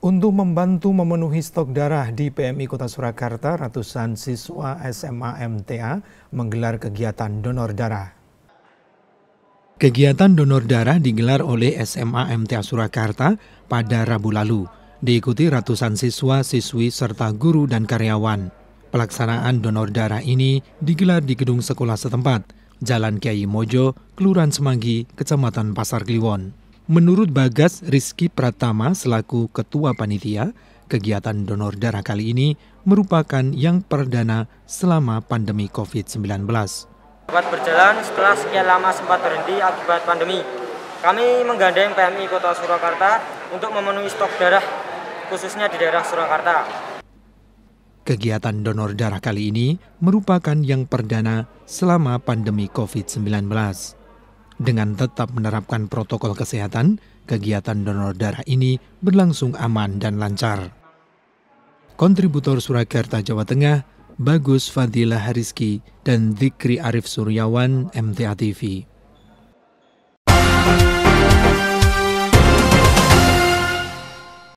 Untuk membantu memenuhi stok darah di PMI Kota Surakarta, ratusan siswa SMA MTA menggelar kegiatan donor darah. Kegiatan donor darah digelar oleh SMA MTA Surakarta pada Rabu lalu, diikuti ratusan siswa, siswi, serta guru dan karyawan. Pelaksanaan donor darah ini digelar di gedung sekolah setempat, Jalan Kiai Mojo, Kelurahan Semanggi, Kecamatan Pasar Kliwon. Menurut Bagas Rizky Pratama selaku Ketua Panitia, kegiatan donor darah kali ini merupakan yang perdana selama pandemi COVID-19. Obat berjalan setelah sekian lama sempat berhenti akibat pandemi. Kami menggandeng PMI Kota Surakarta untuk memenuhi stok darah khususnya di daerah Surakarta. Kegiatan donor darah kali ini merupakan yang perdana selama pandemi COVID-19. Dengan tetap menerapkan protokol kesehatan, kegiatan donor darah ini berlangsung aman dan lancar. Kontributor Surakarta, Jawa Tengah, Bagus Fadila Hariski dan Dikri Arif Suryawan, MTA TV.